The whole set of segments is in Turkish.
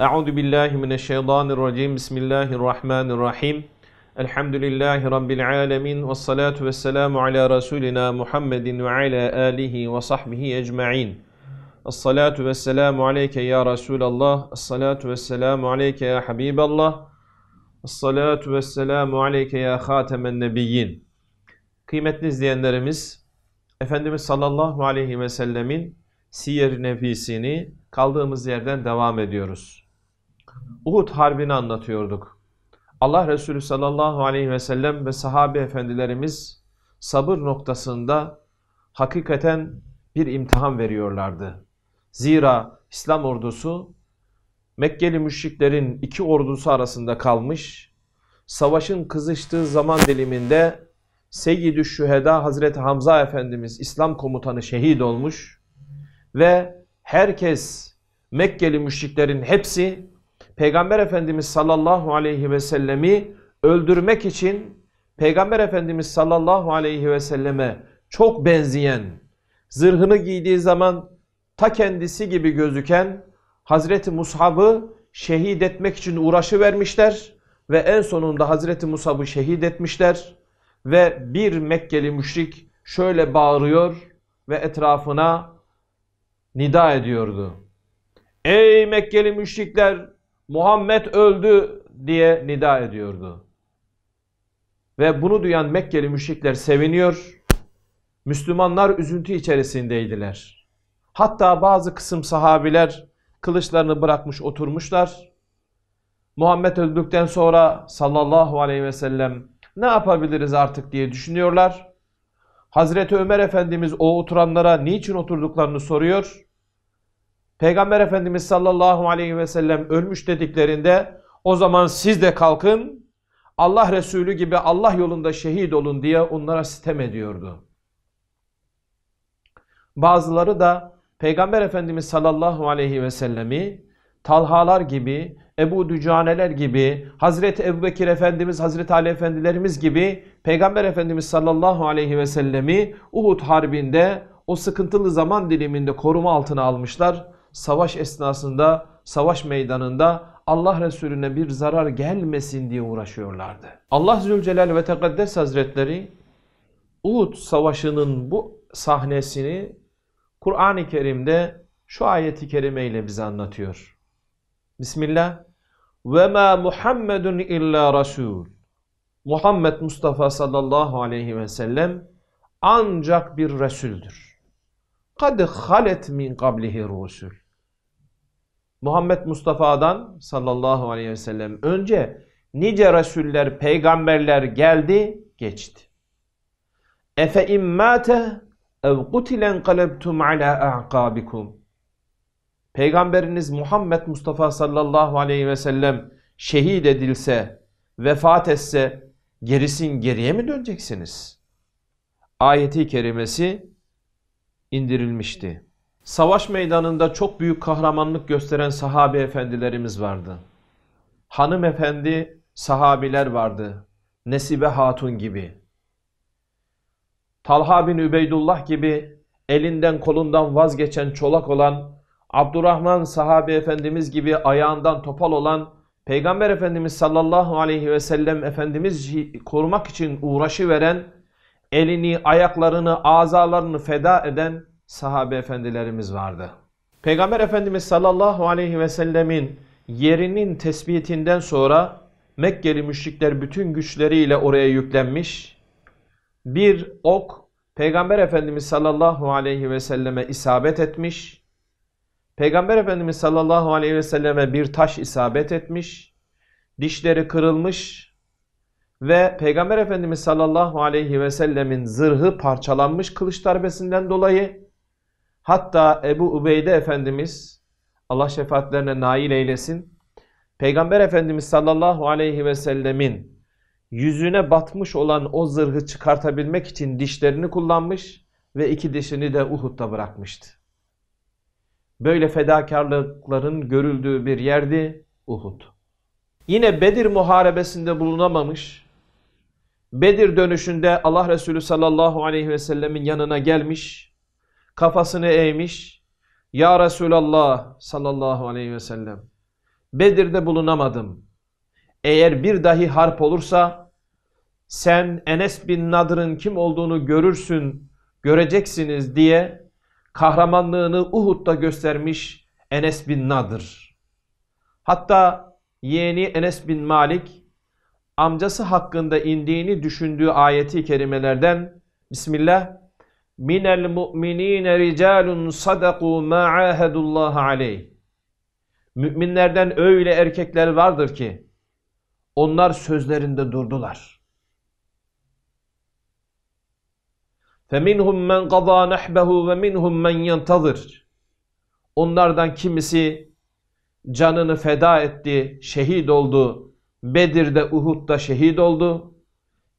Euzu billahi mineşşeytanirracim. Bismillahirrahmanirrahim. Elhamdülillahi rabbil alamin ve salatu vesselamu ala rasulina Muhammedin ve ala alihi ve sahbihi ecmaîn. Esselatu vesselamu aleyke ya Resulallah. Esselatu vesselamu aleyke ya Habiballah. Esselatu vesselamu aleyke ya Hatemen Nebiyyin. Kıymetli izleyenlerimiz, Efendimiz sallallahu aleyhi ve sellemin siyer nefisini kaldığımız yerden devam ediyoruz. Uhud Harbi'ni anlatıyorduk. Allah Resulü sallallahu aleyhi ve sellem ve sahabe efendilerimiz sabır noktasında hakikaten bir imtihan veriyorlardı. Zira İslam ordusu Mekkeli müşriklerin iki ordusu arasında kalmış, savaşın kızıştığı zaman diliminde Seyyid-i Şüheda Hazreti Hamza Efendimiz İslam komutanı şehit olmuş ve herkes Mekkeli müşriklerin hepsi Peygamber Efendimiz sallallahu aleyhi ve sellemi öldürmek için Peygamber Efendimiz sallallahu aleyhi ve selleme çok benzeyen, zırhını giydiği zaman ta kendisi gibi gözüken Hazreti Mus'ab'ı şehit etmek için uğraşı vermişler ve en sonunda Hazreti Mus'ab'ı şehit etmişler ve bir Mekkeli müşrik şöyle bağırıyor ve etrafına nida ediyordu. Ey Mekkeli müşrikler Muhammed öldü diye nida ediyordu. Ve bunu duyan Mekkeli müşrikler seviniyor. Müslümanlar üzüntü içerisindeydiler. Hatta bazı kısım sahabiler kılıçlarını bırakmış oturmuşlar. Muhammed öldükten sonra sallallahu aleyhi ve sellem ne yapabiliriz artık diye düşünüyorlar. Hazreti Ömer Efendimiz o oturanlara niçin oturduklarını soruyor. Peygamber Efendimiz sallallahu aleyhi ve sellem ölmüş dediklerinde o zaman siz de kalkın Allah Resulü gibi Allah yolunda şehit olun diye onlara sitem ediyordu. Bazıları da Peygamber Efendimiz sallallahu aleyhi ve sellemi Talhalar gibi, Ebu Dücaneler gibi, Hazreti Ebubekir Efendimiz, Hazreti Ali Efendilerimiz gibi Peygamber Efendimiz sallallahu aleyhi ve sellemi Uhud Harbi'nde o sıkıntılı zaman diliminde koruma altına almışlar savaş esnasında, savaş meydanında Allah Resulüne bir zarar gelmesin diye uğraşıyorlardı. Allah Zülcelal ve Tekaddes Hazretleri Uhud Savaşı'nın bu sahnesini Kur'an-ı Kerim'de şu ayeti kerime ile bize anlatıyor. Bismillah. Ve ma Muhammedun illa rasul. Muhammed Mustafa sallallahu aleyhi ve sellem ancak bir resuldür. Kad halet min kablihi rusul. Muhammed Mustafa'dan sallallahu aleyhi ve sellem önce nice rasuller, peygamberler geldi, geçti. Efe immâte ev kutilen kalebtum ala a'kâbikum. Peygamberiniz Muhammed Mustafa sallallahu aleyhi ve sellem şehit edilse, vefat etse gerisin geriye mi döneceksiniz? Ayeti kerimesi indirilmişti savaş meydanında çok büyük kahramanlık gösteren sahabi efendilerimiz vardı. Hanımefendi sahabiler vardı. Nesibe Hatun gibi. Talha bin Übeydullah gibi elinden kolundan vazgeçen çolak olan, Abdurrahman sahabe efendimiz gibi ayağından topal olan, Peygamber Efendimiz sallallahu aleyhi ve sellem Efendimiz korumak için uğraşı veren, elini, ayaklarını, azalarını feda eden, sahabe efendilerimiz vardı. Peygamber Efendimiz sallallahu aleyhi ve sellemin yerinin tespitinden sonra Mekkeli müşrikler bütün güçleriyle oraya yüklenmiş. Bir ok Peygamber Efendimiz sallallahu aleyhi ve selleme isabet etmiş. Peygamber Efendimiz sallallahu aleyhi ve selleme bir taş isabet etmiş. Dişleri kırılmış ve Peygamber Efendimiz sallallahu aleyhi ve sellemin zırhı parçalanmış kılıç darbesinden dolayı Hatta Ebu Ubeyde Efendimiz Allah şefaatlerine nail eylesin. Peygamber Efendimiz sallallahu aleyhi ve sellemin yüzüne batmış olan o zırhı çıkartabilmek için dişlerini kullanmış ve iki dişini de Uhud'da bırakmıştı. Böyle fedakarlıkların görüldüğü bir yerdi Uhud. Yine Bedir muharebesinde bulunamamış, Bedir dönüşünde Allah Resulü sallallahu aleyhi ve sellemin yanına gelmiş kafasını eğmiş. Ya Resulallah sallallahu aleyhi ve sellem Bedir'de bulunamadım. Eğer bir dahi harp olursa sen Enes bin Nadır'ın kim olduğunu görürsün, göreceksiniz diye kahramanlığını Uhud'da göstermiş Enes bin Nadır. Hatta yeğeni Enes bin Malik amcası hakkında indiğini düşündüğü ayeti kerimelerden Bismillah مِنَ الْمُؤْمِنِينَ رِجَالٌ صَدَقُوا مَا عَاهَدُ اللّٰهَ عَلَيْهِ Müminlerden öyle erkekler vardır ki onlar sözlerinde durdular. فَمِنْهُمْ مَنْ قَضَى نَحْبَهُ وَمِنْهُمْ مَنْ يَنْتَظِرُ Onlardan kimisi canını feda etti, şehit oldu. Bedir'de, Uhud'da şehit oldu.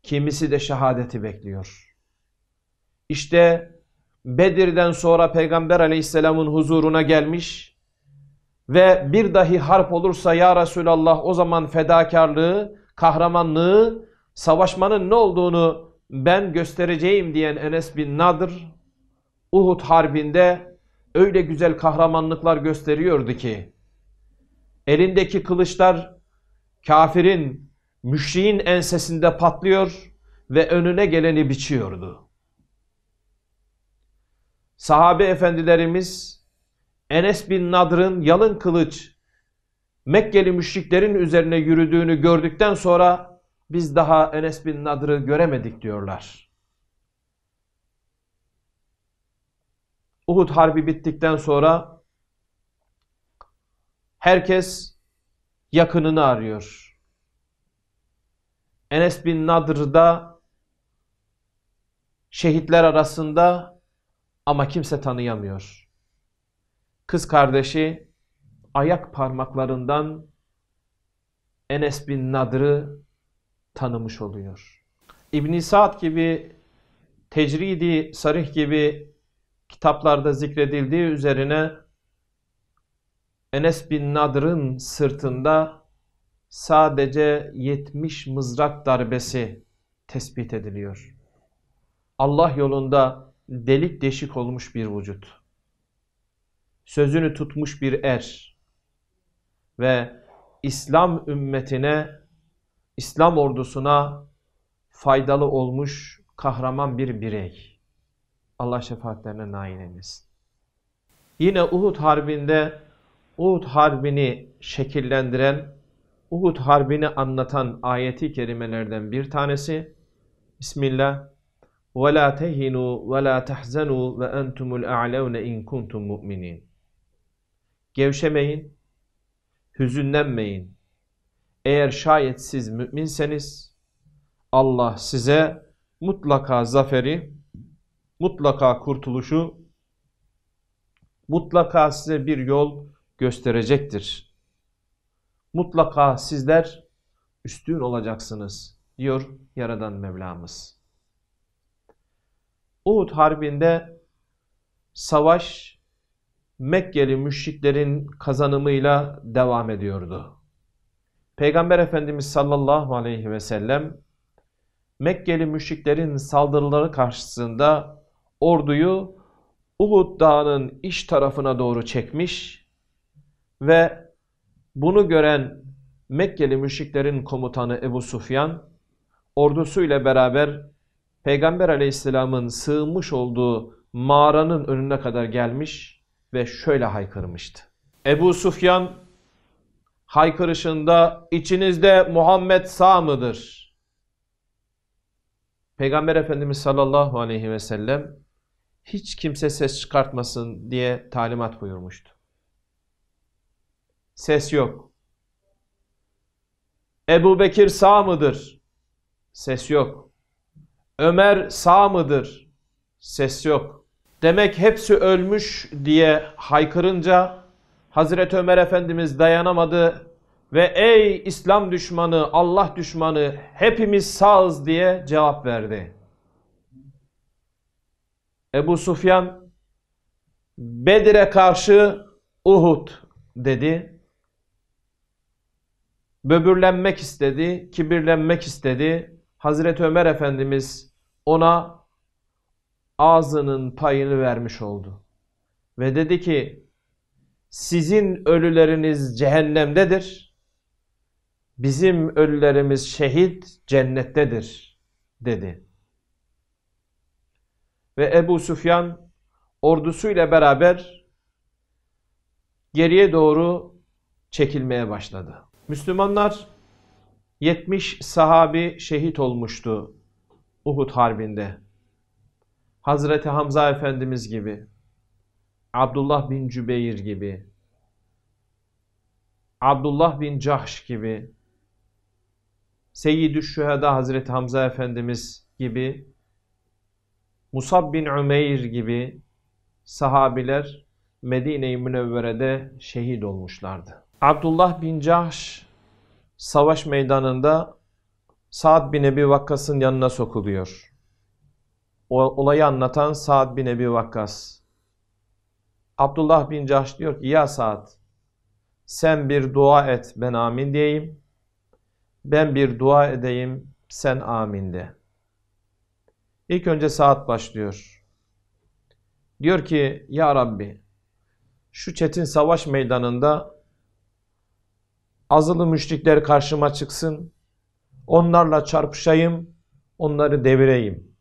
Kimisi de şehadeti bekliyor. İşte Bedir'den sonra Peygamber aleyhisselamın huzuruna gelmiş ve bir dahi harp olursa ya Resulallah o zaman fedakarlığı, kahramanlığı, savaşmanın ne olduğunu ben göstereceğim diyen Enes bin Nadir Uhud harbinde öyle güzel kahramanlıklar gösteriyordu ki elindeki kılıçlar kafirin, müşriğin ensesinde patlıyor ve önüne geleni biçiyordu sahabe efendilerimiz Enes bin Nadr'ın yalın kılıç Mekkeli müşriklerin üzerine yürüdüğünü gördükten sonra biz daha Enes bin Nadr'ı göremedik diyorlar. Uhud Harbi bittikten sonra herkes yakınını arıyor. Enes bin Nadr şehitler arasında ama kimse tanıyamıyor. Kız kardeşi ayak parmaklarından Enes bin Nadr'ı tanımış oluyor. ibn Sa'd gibi, Tecridi Sarih gibi kitaplarda zikredildiği üzerine Enes bin Nadr'ın sırtında sadece 70 mızrak darbesi tespit ediliyor. Allah yolunda delik deşik olmuş bir vücut. Sözünü tutmuş bir er ve İslam ümmetine, İslam ordusuna faydalı olmuş kahraman bir birey. Allah şefaatlerine nail eylesin. Yine Uhud Harbi'nde Uhud Harbi'ni şekillendiren, Uhud Harbi'ni anlatan ayeti kerimelerden bir tanesi Bismillah وَلَا تَهِنُوا وَلَا تَحْزَنُوا وَاَنْتُمُ الْاَعْلَوْنَ اِنْ كُنْتُمْ مُؤْمِنِينَ Gevşemeyin, hüzünlenmeyin. Eğer şayet siz müminseniz Allah size mutlaka zaferi, mutlaka kurtuluşu, mutlaka size bir yol gösterecektir. Mutlaka sizler üstün olacaksınız diyor Yaradan Mevlamız. Uhud Harbi'nde savaş Mekkeli müşriklerin kazanımıyla devam ediyordu. Peygamber Efendimiz sallallahu aleyhi ve sellem Mekkeli müşriklerin saldırıları karşısında orduyu Uhud Dağı'nın iç tarafına doğru çekmiş ve bunu gören Mekkeli müşriklerin komutanı Ebu Sufyan ordusuyla beraber Peygamber aleyhisselamın sığınmış olduğu mağaranın önüne kadar gelmiş ve şöyle haykırmıştı. Ebu Sufyan haykırışında içinizde Muhammed sağ mıdır? Peygamber Efendimiz sallallahu aleyhi ve sellem hiç kimse ses çıkartmasın diye talimat buyurmuştu. Ses yok. Ebu Bekir sağ mıdır? Ses yok. Ömer sağ mıdır? Ses yok. Demek hepsi ölmüş diye haykırınca Hazreti Ömer Efendimiz dayanamadı ve ey İslam düşmanı, Allah düşmanı hepimiz sağız diye cevap verdi. Ebu Sufyan Bedir'e karşı Uhud dedi. Böbürlenmek istedi, kibirlenmek istedi. Hazreti Ömer Efendimiz ona ağzının payını vermiş oldu. Ve dedi ki sizin ölüleriniz cehennemdedir. Bizim ölülerimiz şehit cennettedir dedi. Ve Ebu Süfyan ordusuyla beraber geriye doğru çekilmeye başladı. Müslümanlar 70 sahabi şehit olmuştu Uhud Harbi'nde. Hazreti Hamza Efendimiz gibi, Abdullah bin Cübeyr gibi, Abdullah bin Cahş gibi, Seyyidü Şüheda Hazreti Hamza Efendimiz gibi, Musab bin Ümeyr gibi sahabiler Medine-i Münevvere'de şehit olmuşlardı. Abdullah bin Cahş savaş meydanında Sa'd bin Ebi Vakkas'ın yanına sokuluyor. O, olayı anlatan Sa'd bin Ebi Vakkas. Abdullah bin Cahş diyor ki ya Sa'd sen bir dua et ben amin diyeyim. Ben bir dua edeyim sen amin de. İlk önce Sa'd başlıyor. Diyor ki ya Rabbi şu çetin savaş meydanında azılı müşrikler karşıma çıksın, onlarla çarpışayım, onları devireyim.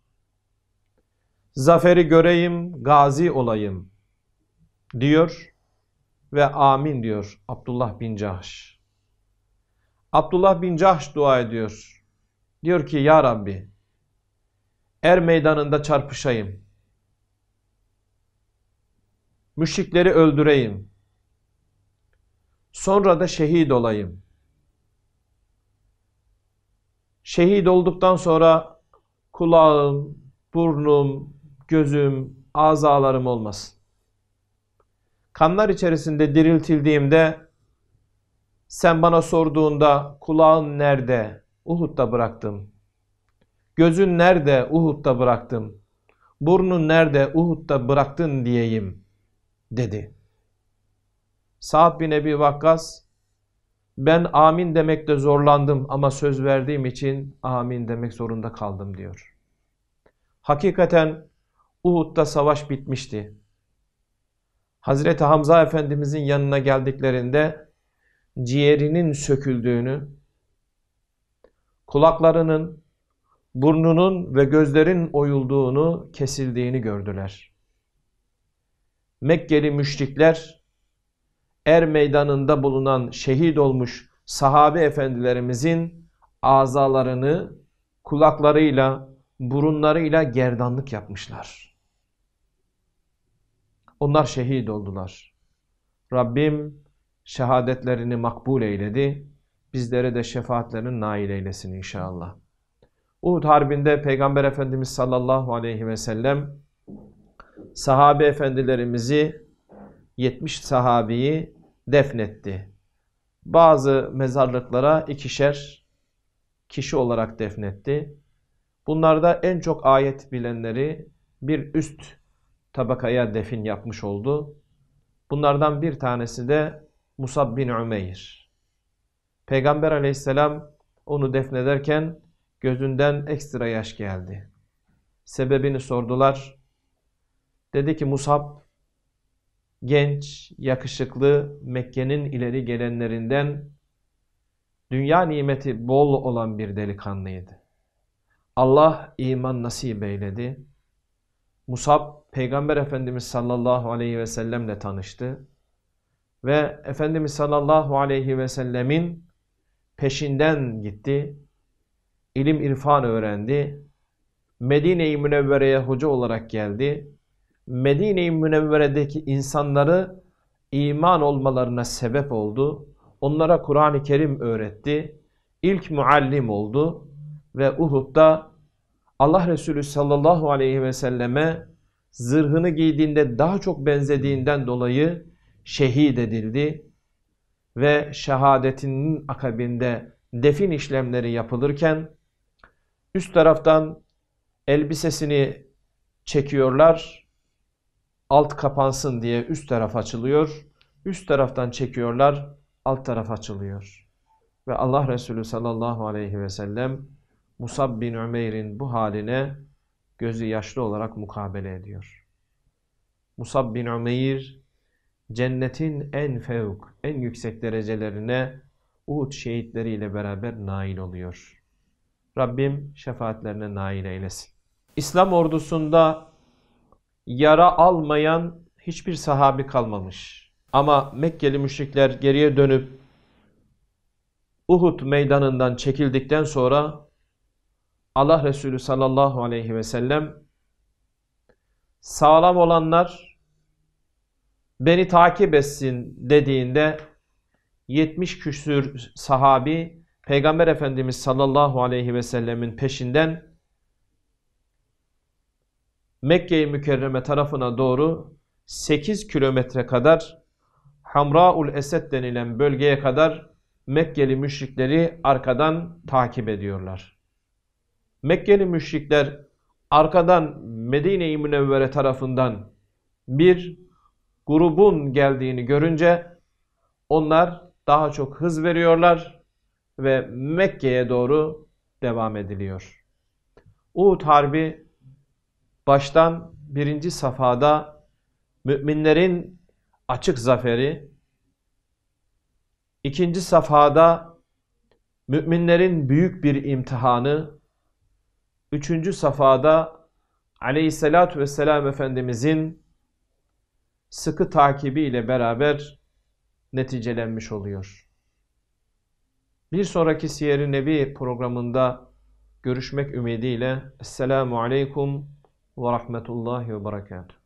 Zaferi göreyim, gazi olayım diyor ve amin diyor Abdullah bin Cahş. Abdullah bin Cahş dua ediyor. Diyor ki ya Rabbi er meydanında çarpışayım. Müşrikleri öldüreyim. Sonra da şehit olayım. Şehit olduktan sonra kulağım, burnum, gözüm, azalarım olmasın. Kanlar içerisinde diriltildiğimde sen bana sorduğunda kulağın nerede? Uhud'da bıraktım. Gözün nerede? Uhud'da bıraktım. Burnun nerede? Uhud'da bıraktın diyeyim dedi. Sa'd bin Ebi Vakkas ben amin demekte zorlandım ama söz verdiğim için amin demek zorunda kaldım diyor. Hakikaten Uhud'da savaş bitmişti. Hazreti Hamza Efendimizin yanına geldiklerinde ciğerinin söküldüğünü, kulaklarının, burnunun ve gözlerin oyulduğunu, kesildiğini gördüler. Mekkeli müşrikler Er meydanında bulunan şehit olmuş sahabe efendilerimizin azalarını kulaklarıyla, burunlarıyla gerdanlık yapmışlar. Onlar şehit oldular. Rabbim şehadetlerini makbul eyledi. Bizlere de şefaatlerini nail eylesin inşallah. Uhud Harbi'nde Peygamber Efendimiz sallallahu aleyhi ve sellem sahabe efendilerimizi 70 sahabiyi defnetti. Bazı mezarlıklara ikişer kişi olarak defnetti. Bunlarda en çok ayet bilenleri bir üst tabakaya defin yapmış oldu. Bunlardan bir tanesi de Musab bin Ümeyr. Peygamber aleyhisselam onu defnederken gözünden ekstra yaş geldi. Sebebini sordular. Dedi ki Musab genç, yakışıklı Mekke'nin ileri gelenlerinden dünya nimeti bol olan bir delikanlıydı. Allah iman nasip eyledi. Musab Peygamber Efendimiz sallallahu aleyhi ve sellemle tanıştı ve Efendimiz sallallahu aleyhi ve sellemin peşinden gitti. İlim irfan öğrendi. Medine-i Münevvere'ye hoca olarak geldi Medine-i Münevvere'deki insanları iman olmalarına sebep oldu. Onlara Kur'an-ı Kerim öğretti. İlk muallim oldu ve Uhud'da Allah Resulü sallallahu aleyhi ve selleme zırhını giydiğinde daha çok benzediğinden dolayı şehit edildi ve şehadetinin akabinde defin işlemleri yapılırken üst taraftan elbisesini çekiyorlar alt kapansın diye üst taraf açılıyor. Üst taraftan çekiyorlar, alt taraf açılıyor. Ve Allah Resulü sallallahu aleyhi ve sellem Musab bin Ümeyr'in bu haline gözü yaşlı olarak mukabele ediyor. Musab bin Ümeyr cennetin en fevk, en yüksek derecelerine Uhud şehitleriyle beraber nail oluyor. Rabbim şefaatlerine nail eylesin. İslam ordusunda yara almayan hiçbir sahabi kalmamış. Ama Mekkeli müşrikler geriye dönüp Uhud meydanından çekildikten sonra Allah Resulü sallallahu aleyhi ve sellem sağlam olanlar beni takip etsin dediğinde 70 küsür sahabi Peygamber Efendimiz sallallahu aleyhi ve sellemin peşinden Mekke-i Mükerreme tarafına doğru 8 kilometre kadar Hamraul Esed denilen bölgeye kadar Mekkeli müşrikleri arkadan takip ediyorlar. Mekkeli müşrikler arkadan Medine-i Münevvere tarafından bir grubun geldiğini görünce onlar daha çok hız veriyorlar ve Mekke'ye doğru devam ediliyor. Uhud Harbi baştan birinci safhada müminlerin açık zaferi, ikinci safhada müminlerin büyük bir imtihanı, üçüncü safhada aleyhissalatü vesselam Efendimizin sıkı takibi ile beraber neticelenmiş oluyor. Bir sonraki Siyer-i Nebi programında görüşmek ümidiyle. Esselamu Aleykum. ورحمة الله وبركاته